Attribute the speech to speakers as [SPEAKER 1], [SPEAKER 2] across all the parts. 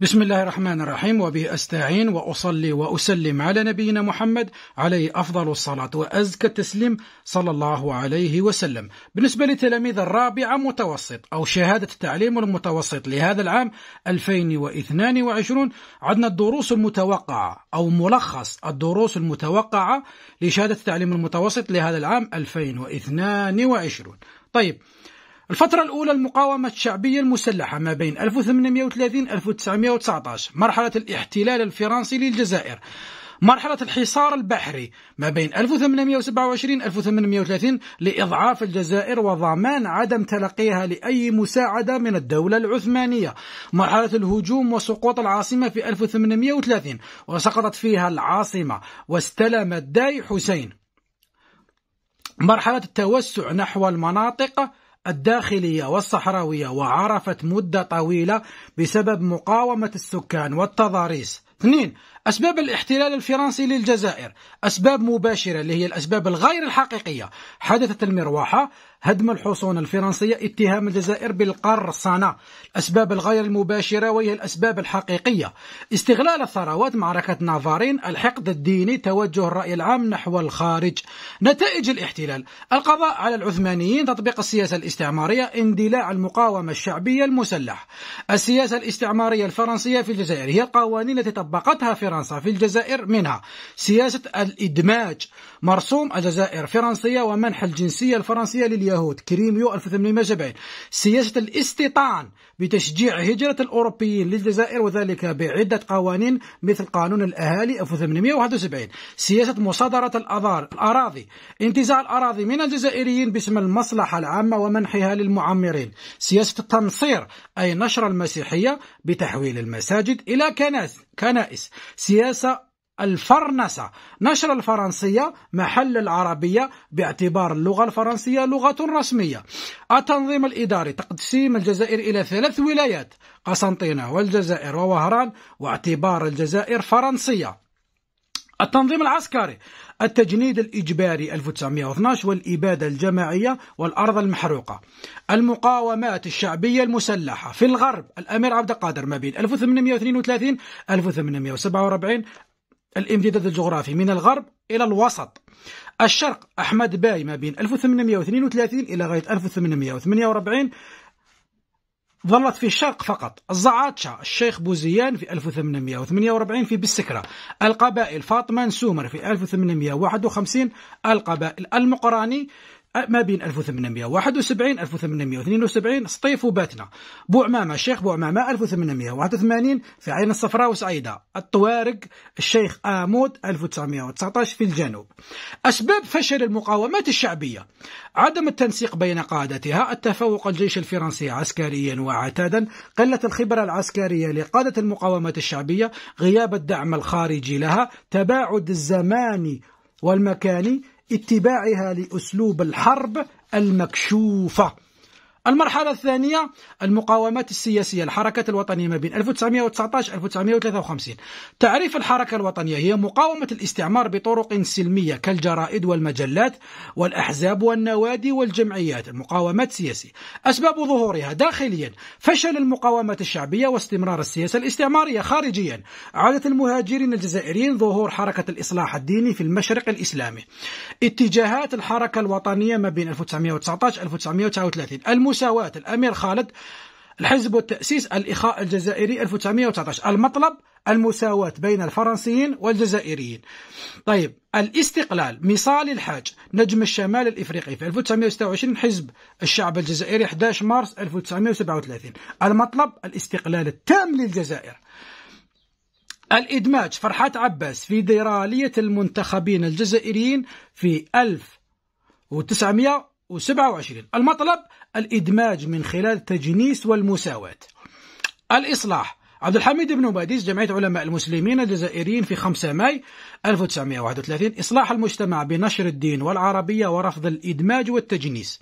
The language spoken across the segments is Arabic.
[SPEAKER 1] بسم الله الرحمن الرحيم وبه استعين واصلي واسلم على نبينا محمد عليه افضل الصلاه وازكى التسليم صلى الله عليه وسلم. بالنسبه لتلاميذ الرابعه متوسط او شهاده التعليم المتوسط لهذا العام 2022 عندنا الدروس المتوقعه او ملخص الدروس المتوقعه لشهاده التعليم المتوسط لهذا العام 2022. طيب الفترة الأولى المقاومة الشعبية المسلحة ما بين 1830 1919 مرحلة الاحتلال الفرنسي للجزائر مرحلة الحصار البحري ما بين 1827 1830 لإضعاف الجزائر وضمان عدم تلقيها لأي مساعدة من الدولة العثمانية مرحلة الهجوم وسقوط العاصمة في 1830 وسقطت فيها العاصمة واستلم الداي حسين مرحلة التوسع نحو المناطق الداخلية والصحراوية وعرفت مدة طويلة بسبب مقاومة السكان والتضاريس اثنين أسباب الاحتلال الفرنسي للجزائر أسباب مباشرة اللي هي الأسباب الغير الحقيقية حدثت المروحة هدم الحصون الفرنسية اتهام الجزائر بالقرصنة الأسباب الغير المباشرة وهي الأسباب الحقيقية استغلال الثروات معركة نافارين الحقد الديني توجه الرأي العام نحو الخارج نتائج الاحتلال القضاء على العثمانيين تطبيق السياسة الاستعمارية اندلاع المقاومة الشعبية المسلح السياسة الاستعمارية الفرنسية في الجزائر هي القوانين التي طبقتها فرنسا في الجزائر منها سياسة الإدماج مرسوم الجزائر فرنسية ومنح الجنسية الفرنسية لليهود له كريميو 1870 سياسة الاستيطان بتشجيع هجرة الأوروبيين للجزائر وذلك بعدة قوانين مثل قانون الأهالي 1871 سياسة مصادرة الأضار الأراضي انتزاع الأراضي من الجزائريين باسم المصلحة العامة ومنحها للمعمرين سياسة التنصير أي نشر المسيحية بتحويل المساجد إلى كنائس كنائس سياسة الفرنسة نشر الفرنسية محل العربية باعتبار اللغة الفرنسية لغة رسمية التنظيم الإداري تقسيم الجزائر إلى ثلاث ولايات قسنطينة والجزائر ووهران واعتبار الجزائر فرنسية التنظيم العسكري التجنيد الإجباري 1912 والإبادة الجماعية والأرض المحروقة المقاومات الشعبية المسلحة في الغرب الأمير عبد القادر ما بين 1832 1847 الامتداد الجغرافي من الغرب إلى الوسط الشرق أحمد باي ما بين 1832 إلى غاية 1848 ظلت في الشرق فقط الزعاتشة الشيخ بوزيان في 1848 في بالسكرة القبائل فاطمة سومر في 1851 القبائل المقراني ما بين 1871 1872 سطيف وباتنا بوعمامة شيخ بوعمامة 1881 في عين الصفراء وسعيدة الطوارق الشيخ آمود 1919 في الجنوب أسباب فشل المقاومات الشعبية عدم التنسيق بين قادتها التفوق الجيش الفرنسي عسكريا وعتادا قلة الخبرة العسكرية لقادة المقاومات الشعبية غياب الدعم الخارجي لها تباعد الزماني والمكاني اتباعها لأسلوب الحرب المكشوفة المرحلة الثانية المقاومات السياسية الحركة الوطنية ما بين 1919 1953 تعريف الحركة الوطنية هي مقاومة الاستعمار بطرق سلمية كالجرائد والمجلات والأحزاب والنوادي والجمعيات المقاومات السياسية أسباب ظهورها داخليا فشل المقاومات الشعبية واستمرار السياسة الاستعمارية خارجيا عادة المهاجرين الجزائريين ظهور حركة الإصلاح الديني في المشرق الإسلامي اتجاهات الحركة الوطنية ما بين 1919 1939 مساواة الأمير خالد الحزب والتأسيس الإخاء الجزائري 1919 المطلب المساواة بين الفرنسيين والجزائريين طيب الاستقلال مصال الحاج نجم الشمال الإفريقي في 1926 حزب الشعب الجزائري 11 مارس 1937 المطلب الاستقلال التام للجزائر الإدماج فرحات عباس في ديرالية المنتخبين الجزائريين في 1927 المطلب الإدماج من خلال التجنيس والمساواة الإصلاح عبد الحميد بن باديس جمعية علماء المسلمين الجزائريين في 5 ماي 1931 إصلاح المجتمع بنشر الدين والعربية ورفض الإدماج والتجنيس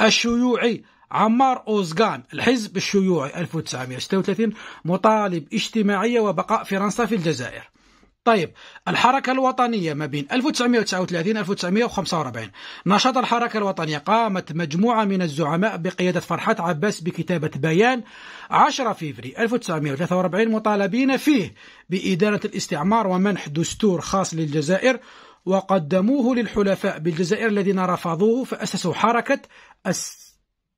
[SPEAKER 1] الشيوعي عمار أوزغان الحزب الشيوعي 1936 مطالب اجتماعية وبقاء فرنسا في الجزائر طيب الحركة الوطنية ما بين 1939 1945 نشاط الحركة الوطنية قامت مجموعة من الزعماء بقيادة فرحات عباس بكتابة بيان 10 فيفري 1943 مطالبين فيه بإدارة الاستعمار ومنح دستور خاص للجزائر وقدموه للحلفاء بالجزائر الذين رفضوه فأسسوا حركة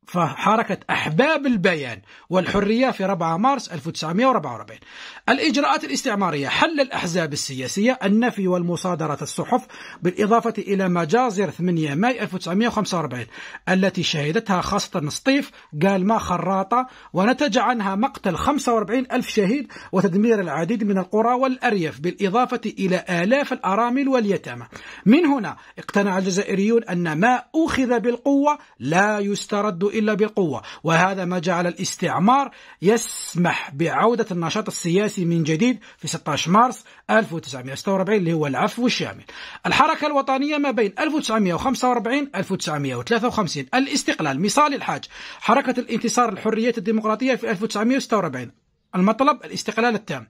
[SPEAKER 1] فحركة أحباب البيان والحرية في 4 مارس 1944 الإجراءات الاستعمارية حل الأحزاب السياسية النفي والمصادرة الصحف بالإضافة إلى مجازر 8 ماي 1945 التي شهدتها خاصة سطيف ما خراطة ونتج عنها مقتل 45 ألف شهيد وتدمير العديد من القرى والأرياف بالإضافة إلى آلاف الأرامل واليتامى من هنا اقتنع الجزائريون أن ما أخذ بالقوة لا يسترد إلا بالقوة وهذا ما جعل الاستعمار يسمح بعودة النشاط السياسي من جديد في 16 مارس 1946 اللي هو العفو الشامل الحركة الوطنية ما بين 1945 1953 الاستقلال مثال الحاج حركة الانتصار الحريات الديمقراطية في 1946 المطلب الاستقلال التام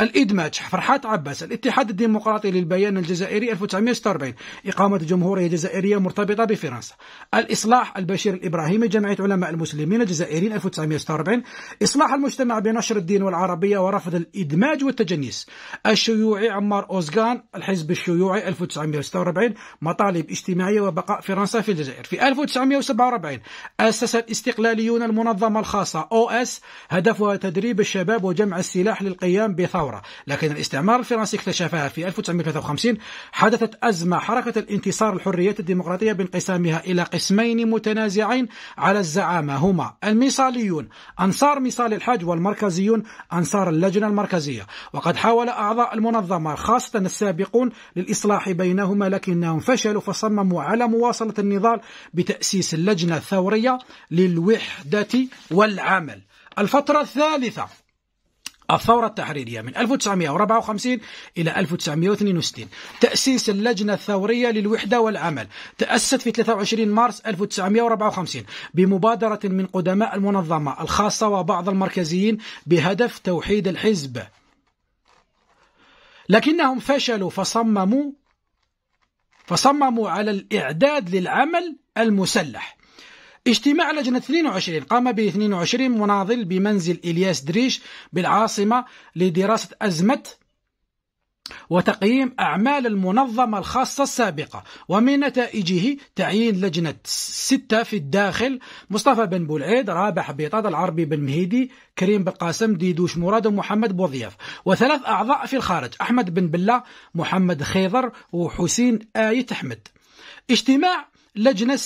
[SPEAKER 1] الإدماج فرحات عباس الاتحاد الديمقراطي للبيان الجزائري 1946 إقامة جمهورية جزائرية مرتبطة بفرنسا الإصلاح البشير الإبراهيمي جمعية علماء المسلمين الجزائريين 1946 إصلاح المجتمع بنشر الدين والعربية ورفض الإدماج والتجنيس الشيوعي عمار أوزغان الحزب الشيوعي 1946 مطالب اجتماعية وبقاء فرنسا في الجزائر في 1947 أسس الاستقلاليون المنظمة الخاصة أو اس هدفها تدريب الشباب وجمع السلاح للقيام بثورة لكن الاستعمار الفرنسي اكتشفها في 1953 حدثت أزمة حركة الانتصار الحريات الديمقراطية بانقسامها إلى قسمين متنازعين على الزعامة هما الميصاليون أنصار ميصال الحج والمركزيون أنصار اللجنة المركزية وقد حاول أعضاء المنظمة خاصة السابقون للإصلاح بينهما لكنهم فشلوا فصمموا على مواصلة النضال بتأسيس اللجنة الثورية للوحدة والعمل الفترة الثالثة الثورة التحريرية من 1954 إلى 1962 تأسيس اللجنة الثورية للوحدة والعمل تأسست في 23 مارس 1954 بمبادرة من قدماء المنظمة الخاصة وبعض المركزيين بهدف توحيد الحزب لكنهم فشلوا فصمموا فصمموا على الإعداد للعمل المسلح اجتماع لجنة 22 قام به 22 مناضل بمنزل إلياس دريش بالعاصمة لدراسة أزمة وتقييم أعمال المنظمة الخاصة السابقة ومن نتائجه تعيين لجنة ستة في الداخل مصطفى بن بولعيد رابح بيطاد العربي بن مهيدي كريم قاسم ديدوش مراد ومحمد بوضياف وثلاث أعضاء في الخارج أحمد بن بلة محمد خيضر وحسين آية أحمد اجتماع لجنة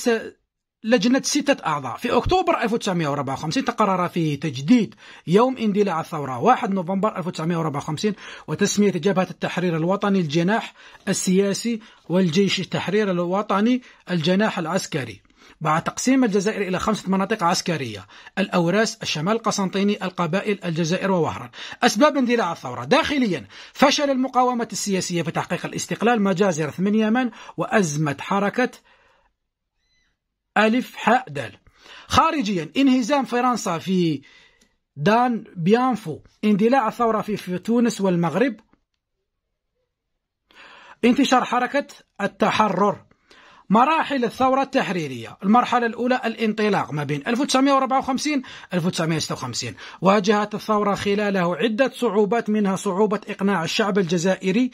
[SPEAKER 1] لجنة ستة أعضاء في أكتوبر 1954 تقرر فيه تجديد يوم اندلاع الثورة 1 نوفمبر 1954 وتسمية جبهة التحرير الوطني الجناح السياسي والجيش التحرير الوطني الجناح العسكري بعد تقسيم الجزائر إلى خمسة مناطق عسكرية الأوراس الشمال القسنطيني القبائل الجزائر ووهران أسباب اندلاع الثورة داخليا فشل المقاومة السياسية في تحقيق الاستقلال مجازر 8 يمن وأزمة حركة ألف حاء دال خارجيا انهزام فرنسا في دان بيانفو اندلاع الثورة في تونس والمغرب انتشار حركة التحرر مراحل الثورة التحريرية المرحلة الأولى الانطلاق ما بين 1954 1956 واجهت الثورة خلاله عدة صعوبات منها صعوبة إقناع الشعب الجزائري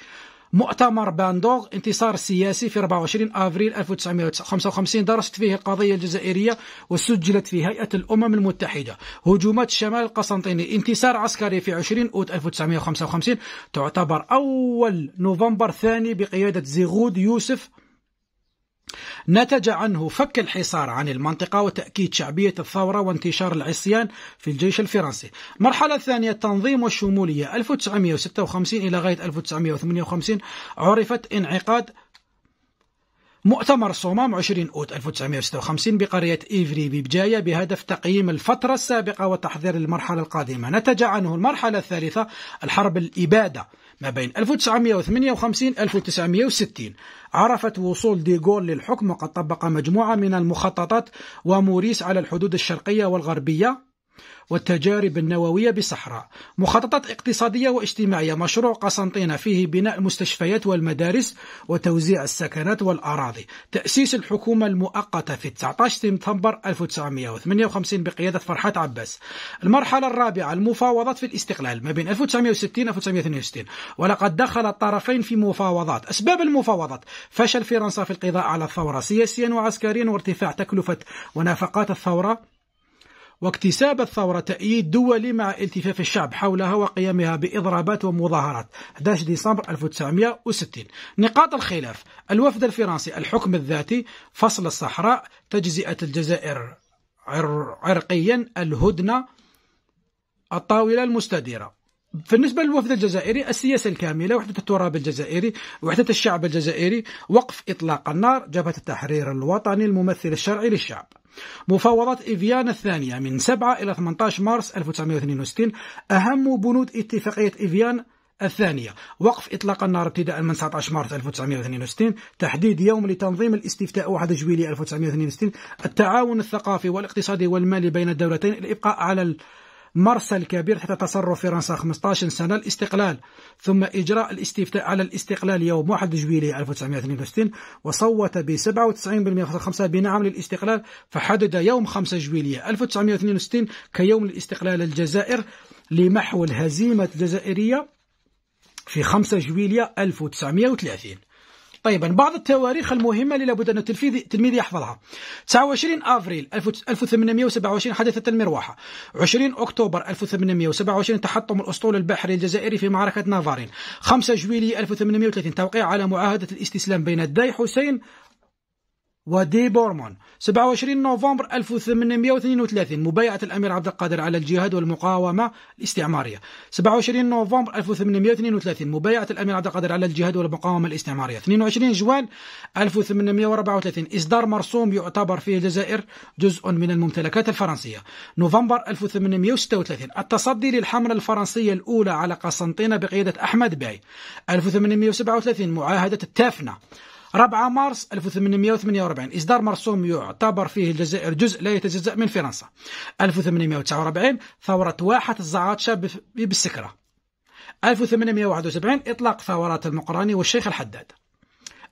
[SPEAKER 1] مؤتمر باندوغ انتصار سياسي في 24 افريل 1955 درست فيه القضيه الجزائريه وسجلت في هيئه الامم المتحده هجومات الشمال القسنطيني انتصار عسكري في 20 اوت 1955 تعتبر اول نوفمبر ثاني بقياده زيغود يوسف نتج عنه فك الحصار عن المنطقة وتأكيد شعبية الثورة وانتشار العصيان في الجيش الفرنسي مرحلة ثانية التنظيم والشمولية 1956 إلى غاية 1958 عرفت انعقاد مؤتمر صومام 20 أوت 1956 بقرية إيفري ببجاية بهدف تقييم الفترة السابقة وتحضير المرحلة القادمة نتج عنه المرحلة الثالثة الحرب الإبادة ما بين 1958 1960 عرفت وصول ديغول للحكم وقد طبق مجموعة من المخططات وموريس على الحدود الشرقية والغربية والتجارب النووية بصحراء مخططات اقتصادية واجتماعية مشروع قسنطينة فيه بناء المستشفيات والمدارس وتوزيع السكنات والأراضي تأسيس الحكومة المؤقتة في 19 سبتمبر 1958 بقيادة فرحات عباس المرحلة الرابعة المفاوضات في الاستقلال ما بين 1960 1962 ولقد دخل الطرفين في مفاوضات أسباب المفاوضات فشل فرنسا في القضاء على الثورة سياسيا وعسكريا وارتفاع تكلفة ونفقات الثورة واكتساب الثورة تأييد دولي مع التفاف الشعب حولها وقيامها بإضرابات ومظاهرات 11 ديسمبر 1960 نقاط الخلاف الوفد الفرنسي الحكم الذاتي فصل الصحراء تجزئة الجزائر عرقيا الهدنة الطاولة المستديرة بالنسبة للوفد الجزائري السياسة الكاملة وحدة التراب الجزائري وحدة الشعب الجزائري وقف إطلاق النار جبهة التحرير الوطني الممثل الشرعي للشعب مفاوضات إيفيان الثانية من 7 إلى 18 مارس 1962 أهم بنود اتفاقية إيفيان الثانية وقف إطلاق النار ابتداء من 19 مارس 1962 تحديد يوم لتنظيم الاستفتاء 1 جويلية 1962 التعاون الثقافي والاقتصادي والمالي بين الدولتين الإبقاء على مرسى الكبير تحت تصرف فرنسا 15 سنة الاستقلال ثم إجراء الاستفتاء على الاستقلال يوم 1 جويلية 1962 وصوت ب 97.5% بنعم للاستقلال فحدد يوم 5 جويلية 1962 كيوم الاستقلال الجزائر لمحو الهزيمة الجزائرية في 5 جويلية 1930 طيبا بعض التواريخ المهمة اللي لابد أن التلميذ يحفظها 29 أفريل 1827 حادثة المروحة 20 أكتوبر 1827 تحطم الأسطول البحري الجزائري في معركة نافارين 5 جويلي 1830 توقيع على معاهدة الاستسلام بين الداي حسين ودي بورمون 27 نوفمبر 1832 مبايعة الأمير عبد القادر على الجهاد والمقاومة الاستعمارية 27 نوفمبر 1832 مبايعة الأمير عبد القادر على الجهاد والمقاومة الاستعمارية 22 جوان 1834 إصدار مرسوم يعتبر فيه الجزائر جزء من الممتلكات الفرنسية نوفمبر 1836 التصدي للحملة الفرنسية الأولى على قسنطينة بقيادة أحمد باي 1837 معاهدة التافنة 4 مارس 1848 إصدار مرسوم يعتبر فيه الجزائر جزء لا يتجزأ من فرنسا 1849 ثورة واحة الزعاتشة بالسكرة 1871 إطلاق ثورات المقراني والشيخ الحداد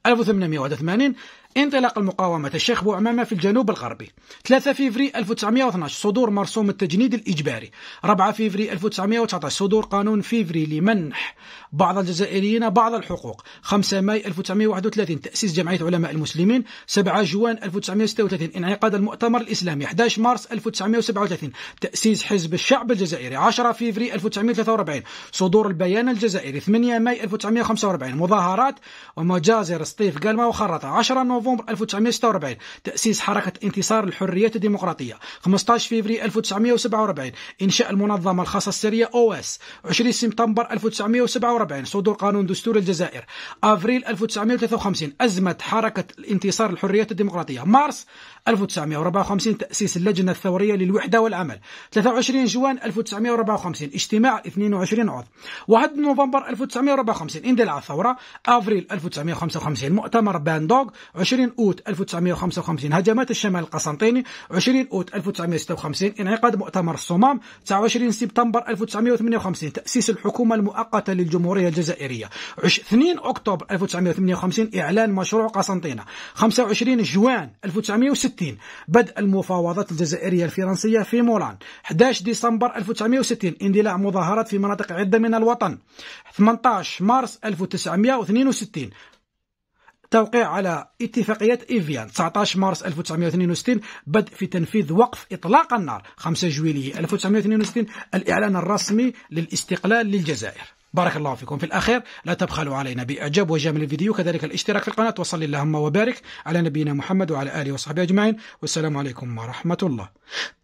[SPEAKER 1] 1881 انطلاق المقاومة الشيخ بوعمامة في الجنوب الغربي 3 فيفري 1912 صدور مرسوم التجنيد الإجباري 4 فيفري 1919 صدور قانون فيفري لمنح بعض الجزائريين بعض الحقوق 5 ماي 1931 تأسيس جمعية علماء المسلمين 7 جوان 1936 انعقاد المؤتمر الإسلامي 11 مارس 1937 تأسيس حزب الشعب الجزائري 10 فيفري 1943 صدور البيان الجزائري 8 ماي 1945 مظاهرات ومجازر سطيف قلمة وخرطة 10 نوفمبر نوفمبر 1946 تأسيس حركة انتصار الحريات الديمقراطية 15 فيفري 1947 إنشاء المنظمة الخاصة السرية أو اس 20 سبتمبر 1947 صدور قانون دستور الجزائر أفريل 1953 أزمة حركة انتصار الحريات الديمقراطية مارس 1954 تأسيس اللجنة الثورية للوحدة والعمل 23 جوان 1954 اجتماع 22 عضو 1 نوفمبر 1954 اندلاع الثورة أفريل 1955 مؤتمر باندوغ 20 20 أوت 1955 هجمات الشمال القسنطيني 20 أوت 1956 انعقاد مؤتمر الصمام 29 سبتمبر 1958 تأسيس الحكومة المؤقتة للجمهورية الجزائرية 2 أكتوبر 1958 إعلان مشروع قسنطينة 25 جوان 1960 بدء المفاوضات الجزائرية الفرنسية في مولان 11 ديسمبر 1960 اندلاع مظاهرات في مناطق عدة من الوطن 18 مارس 1962 التوقيع على اتفاقية إيفيان 19 مارس 1962 بدء في تنفيذ وقف إطلاق النار 5 جويلية 1962 الإعلان الرسمي للاستقلال للجزائر بارك الله فيكم في الأخير لا تبخلوا علينا بإعجاب وجمل الفيديو كذلك الاشتراك في القناة وصل اللهم وبارك على نبينا محمد وعلى آله وصحبه أجمعين والسلام عليكم ورحمة الله